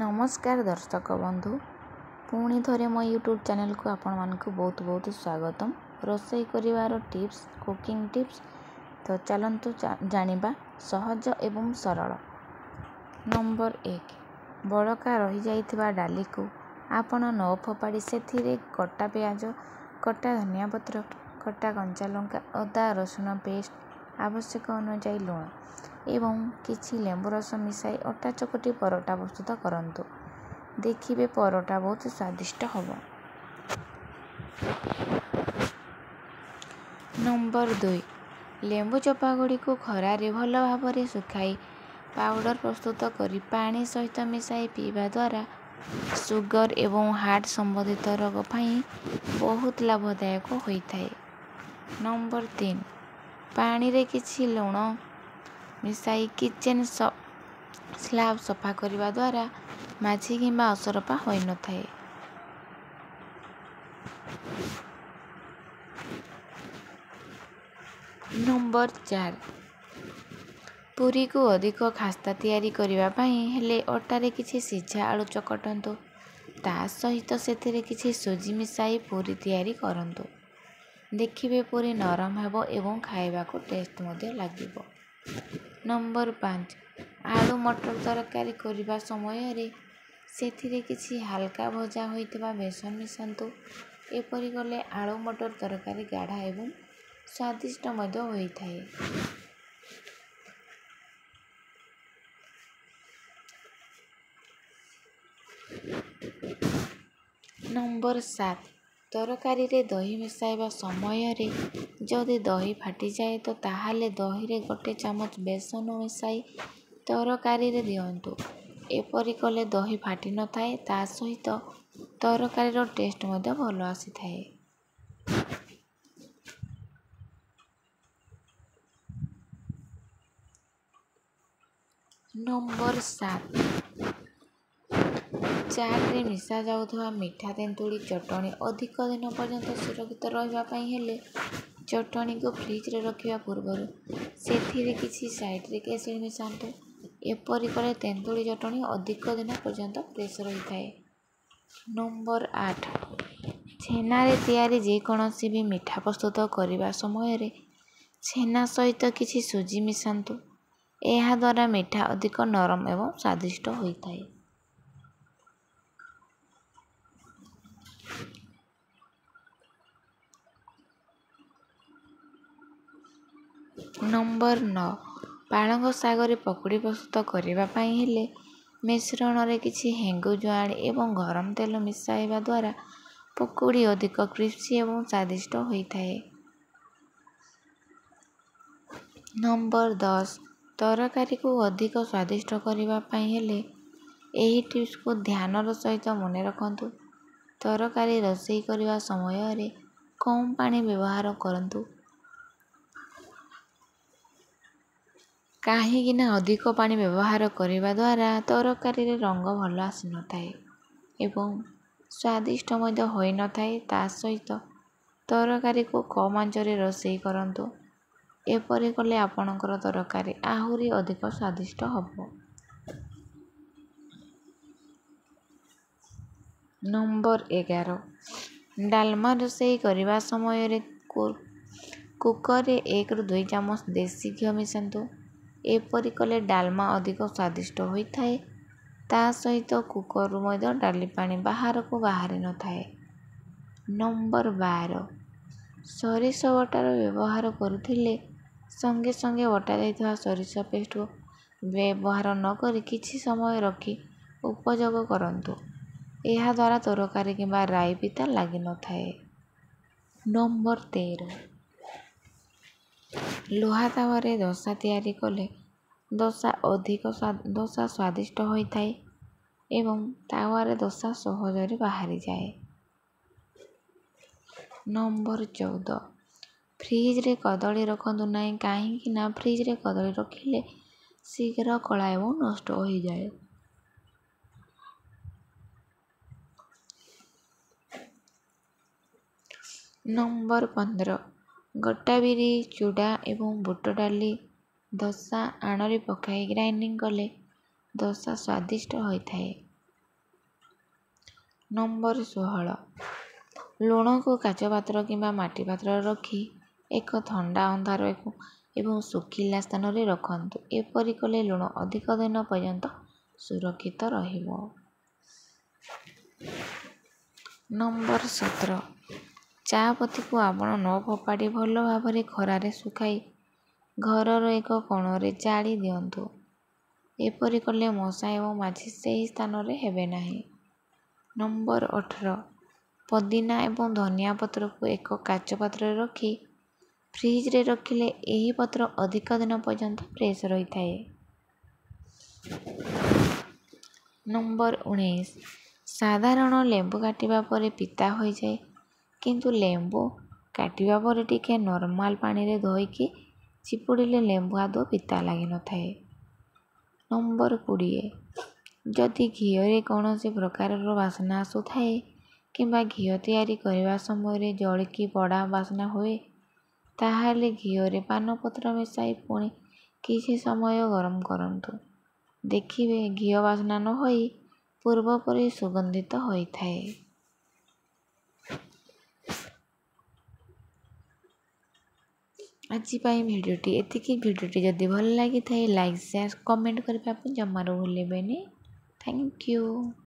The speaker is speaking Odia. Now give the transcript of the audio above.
ନମସ୍କାର ଦର୍ଶକ ବନ୍ଧୁ ପୁଣି ଥରେ ମୋ ୟୁଟ୍ୟୁବ୍ ଚ୍ୟାନେଲକୁ ଆପଣମାନଙ୍କୁ ବହୁତ ବହୁତ ସ୍ୱାଗତମ ରୋଷେଇ କରିବାର ଟିପ୍ସ କୁକିଂ ଟିପ୍ସ ତ ଚାଲନ୍ତୁ ଜାଣିବା ସହଜ ଏବଂ ସରଳ ନମ୍ବର ଏକ ବଳକା ରହିଯାଇଥିବା ଡାଲିକୁ ଆପଣ ନ ଫୋପାଡ଼ି ସେଥିରେ କଟା ପିଆଜ କଟା ଧନିଆ ପତ୍ର କଟା କଞ୍ଚା ଲଙ୍କା ଅଦା ରସୁଣ ପେଷ୍ଟ ଆବଶ୍ୟକ ଅନୁଯାୟୀ ଲୁଣ ଏବଂ କିଛି ଲେମ୍ବୁ ରସ ମିଶାଇ ଅଟା ଚକଟି ପରଟା ପ୍ରସ୍ତୁତ କରନ୍ତୁ ଦେଖିବେ ପରଟା ବହୁତ ସ୍ୱାଦିଷ୍ଟ ହେବ ନମ୍ବର ଦୁଇ ଲେମ୍ବୁ ଚୋପା ଗୁଡ଼ିକୁ ଖରାରେ ଭଲ ଭାବରେ ଶୁଖାଇ ପାଉଡ଼ର ପ୍ରସ୍ତୁତ କରି ପାଣି ସହିତ ମିଶାଇ ପିଇବା ଦ୍ୱାରା ସୁଗର ଏବଂ ହାର୍ଟ ସମ୍ବନ୍ଧିତ ରୋଗ ପାଇଁ ବହୁତ ଲାଭଦାୟକ ହୋଇଥାଏ ନମ୍ବର ତିନି ପାଣିରେ କିଛି ଲୁଣ ମିଶାଇ କିଚେନ୍ ସ୍ଲାବ ସଫା କରିବା ଦ୍ୱାରା ମାଛି କିମ୍ବା ଅସରପା ହୋଇନଥାଏ ନମ୍ବର ଚାରି ପୁରୀକୁ ଅଧିକ ଖାସ୍ତା ତିଆରି କରିବା ପାଇଁ ହେଲେ ଅଟାରେ କିଛି ସିଝା ଆଳୁ ଚକଟନ୍ତୁ ତା ସହିତ ସେଥିରେ କିଛି ସୁଜି ମିଶାଇ ପୁରୀ ତିଆରି କରନ୍ତୁ ଦେଖିବେ ପୁରୀ ନରମ ହେବ ଏବଂ ଖାଇବାକୁ ଟେଷ୍ଟ ମଧ୍ୟ ଲାଗିବ ନମ୍ବର ପାଞ୍ଚ ଆଳୁ ମଟର ତରକାରୀ କରିବା ସମୟରେ ସେଥିରେ କିଛି ହାଲକା ଭଜା ହୋଇଥିବା ବେସନ ମିଶାନ୍ତୁ ଏପରି କଲେ ଆଳୁ ମଟର ତରକାରୀ ଗାଢ଼ା ଏବଂ ସ୍ୱାଦିଷ୍ଟ ମଧ୍ୟ ହୋଇଥାଏ ନମ୍ବର ସାତ ତରକାରୀରେ ଦହି ମିଶାଇବା ସମୟରେ ଯଦି ଦହି ଫାଟିଯାଏ ତ ତାହେଲେ ଦହିରେ ଗୋଟେ ଚାମଚ ବେସନ ମିଶାଇ ତରକାରୀରେ ଦିଅନ୍ତୁ ଏପରି କଲେ ଦହି ଫାଟିନଥାଏ ତା ସହିତ ତରକାରୀର ଟେଷ୍ଟ ମଧ୍ୟ ଭଲ ଆସିଥାଏ ନମ୍ବର ସାତ ଚାଟ୍ରେ ମିଶା ଯାଉଥିବା ମିଠା ତେନ୍ତୁଳି ଚଟଣି ଅଧିକ ଦିନ ପର୍ଯ୍ୟନ୍ତ ସୁରକ୍ଷିତ ରହିବା ପାଇଁ ହେଲେ ଚଟଣିକୁ ଫ୍ରିଜ୍ରେ ରଖିବା ପୂର୍ବରୁ ସେଥିରେ କିଛି ସାଇଟ୍ରିକ୍ ଏସିଡ଼୍ ମିଶାନ୍ତୁ ଏପରି କଲେ ତେନ୍ତୁଳି ଚଟଣି ଅଧିକ ଦିନ ପର୍ଯ୍ୟନ୍ତ ଫ୍ରେଶ୍ ରହିଥାଏ ନମ୍ବର ଆଠ ଛେନାରେ ତିଆରି ଯେକୌଣସି ବି ମିଠା ପ୍ରସ୍ତୁତ କରିବା ସମୟରେ ଛେନା ସହିତ କିଛି ସୁଜି ମିଶାନ୍ତୁ ଏହାଦ୍ୱାରା ମିଠା ଅଧିକ ନରମ ଏବଂ ସ୍ୱାଦିଷ୍ଟ ହୋଇଥାଏ ନମ୍ବର ନଅ ପାଳଙ୍ଗ ଶାଗରେ ପକୁଡ଼ି ପ୍ରସ୍ତୁତ କରିବା ପାଇଁ ହେଲେ ମିଶ୍ରଣରେ କିଛି ହେଙ୍ଗୁ ଜୁଆଣି ଏବଂ ଗରମ ତେଲ ମିଶାଇବା ଦ୍ୱାରା ପକୁଡ଼ି ଅଧିକ କ୍ରିସ୍ପି ଏବଂ ସ୍ୱାଦିଷ୍ଟ ହୋଇଥାଏ ନମ୍ବର ଦଶ ତରକାରୀକୁ ଅଧିକ ସ୍ୱାଦିଷ୍ଟ କରିବା ପାଇଁ ହେଲେ ଏହି ଟିପ୍ସକୁ ଧ୍ୟାନର ସହିତ ମନେ ରଖନ୍ତୁ ତରକାରୀ ରୋଷେଇ କରିବା ସମୟରେ କମ୍ ପାଣି ବ୍ୟବହାର କରନ୍ତୁ କାହିଁକିନା ଅଧିକ ପାଣି ବ୍ୟବହାର କରିବା ଦ୍ୱାରା ତରକାରୀରେ ରଙ୍ଗ ଭଲ ଆସିନଥାଏ ଏବଂ ସ୍ୱାଦିଷ୍ଟ ମଧ୍ୟ ହୋଇନଥାଏ ତା ସହିତ ତରକାରୀକୁ କମ୍ ଆଞ୍ଚରେ ରୋଷେଇ କରନ୍ତୁ ଏପରି କଲେ ଆପଣଙ୍କର ତରକାରୀ ଆହୁରି ଅଧିକ ସ୍ୱାଦିଷ୍ଟ ହେବ ନମ୍ବର ଏଗାର ଡାଲମା ରୋଷେଇ କରିବା ସମୟରେ କୁକର୍ରେ ଏକରୁ ଦୁଇ ଚାମଚ ଦେଶୀ ଘିଅ ମିଶାନ୍ତୁ ଏପରି କଲେ ଡାଲମା ଅଧିକ ସ୍ୱାଦିଷ୍ଟ ହୋଇଥାଏ ତା ସହିତ କୁକରରୁ ମଧ୍ୟ ଡାଲି ପାଣି ବାହାରକୁ ବାହାରି ନଥାଏ ନମ୍ବର ବାର ସୋରିଷ ବଟାର ବ୍ୟବହାର କରୁଥିଲେ ସଙ୍ଗେ ସଙ୍ଗେ ବଟା ଯାଇଥିବା ସୋରିଷ ପେଷ୍ଟକୁ ବ୍ୟବହାର ନ କରି କିଛି ସମୟ ରଖି ଉପଯୋଗ କରନ୍ତୁ ଏହାଦ୍ୱାରା ତରକାରୀ କିମ୍ବା ରାଇ ପିତା ଲାଗିନଥାଏ ନମ୍ବର ତେର ଲୁହା ତାୱାରେ ଦୋସା ତିଆରି କଲେ ଦୋସା ଅଧିକ ଦୋସା ସ୍ୱାଦିଷ୍ଟ ହୋଇଥାଏ ଏବଂ ତାୱାରେ ଦୋସା ସହଜରେ ବାହାରିଯାଏ ନମ୍ବର ଚଉଦ ଫ୍ରିଜ୍ରେ କଦଳୀ ରଖନ୍ତୁ ନାହିଁ କାହିଁକି ନା ଫ୍ରିଜ୍ରେ କଦଳୀ ରଖିଲେ ଶୀଘ୍ର କଳା ଏବଂ ନଷ୍ଟ ହୋଇଯାଏ ନମ୍ବର ପନ୍ଦର ଗଟା ବିରି ଚୁଡ଼ା ଏବଂ ବୁଟ ଡାଲି ଦୋସା ଆଣରେ ପକାଇ ଗ୍ରାଇଣ୍ଡିଂ କଲେ ଦୋସା ସ୍ୱାଦିଷ୍ଟ ହୋଇଥାଏ ନମ୍ବର ଷୋହଳ ଲୁଣକୁ କାଚ ପାତ୍ର କିମ୍ବା ମାଟି ପାତ୍ରରେ ରଖି ଏକ ଥଣ୍ଡା ଅନ୍ଧାର ଏବଂ ଶୁଖିଲା ସ୍ଥାନରେ ରଖନ୍ତୁ ଏପରି କଲେ ଲୁଣ ଅଧିକ ଦିନ ପର୍ଯ୍ୟନ୍ତ ସୁରକ୍ଷିତ ରହିବ ନମ୍ବର ସତର ଚା ପତିକୁ ଆପଣ ନ ଫୋପାଡ଼ି ଭଲ ଭାବରେ ଖରାରେ ଶୁଖାଇ ଘରର ଏକ କୋଣରେ ଜାଳି ଦିଅନ୍ତୁ ଏପରି କଲେ ମଶା ଏବଂ ମାଛି ସେହି ସ୍ଥାନରେ ହେବେ ନାହିଁ ନମ୍ବର ଅଠର ପଦିନା ଏବଂ ଧନିଆ ପତ୍ରକୁ ଏକ କାଚ ପାତ୍ରରେ ରଖି ଫ୍ରିଜ୍ରେ ରଖିଲେ ଏହି ପତ୍ର ଅଧିକ ଦିନ ପର୍ଯ୍ୟନ୍ତ ଫ୍ରେସ୍ ରହିଥାଏ ନମ୍ବର ଉଣେଇଶ ସାଧାରଣ ଲେମ୍ବୁ କାଟିବା ପରେ ପିତା ହୋଇଯାଏ କିନ୍ତୁ ଲେମ୍ବୁ କାଟିବା ପରେ ଟିକେ ନର୍ମାଲ୍ ପାଣିରେ ଧୋଇକି ଚିପୁଡ଼ିଲେ ଲେମ୍ବୁ ଆଦୌ ପିତା ଲାଗିନଥାଏ ନମ୍ବର କୋଡ଼ିଏ ଯଦି ଘିଅରେ କୌଣସି ପ୍ରକାରର ବାସ୍ନା ଆସୁଥାଏ କିମ୍ବା ଘିଅ ତିଆରି କରିବା ସମୟରେ ଜଳିକି ପଡ଼ା ବାସ୍ନା ହୁଏ ତାହେଲେ ଘିଅରେ ପାନପତ୍ର ମିଶାଇ ପୁଣି କିଛି ସମୟ ଗରମ କରନ୍ତୁ ଦେଖିବେ ଘିଅ ବାସ୍ନା ନ ହୋଇ ପୂର୍ବପରି ସୁଗନ୍ଧିତ ହୋଇଥାଏ ଆଜି ପାଇଁ ଭିଡ଼ିଓଟି ଏତିକି ଭିଡ଼ିଓଟି ଯଦି ଭଲ ଲାଗିଥାଏ ଲାଇକ୍ ସେୟାର କମେଣ୍ଟ କରିବା ପାଇଁ ଜମାରୁ ଭୁଲିବେନି ଥ୍ୟାଙ୍କ ୟୁ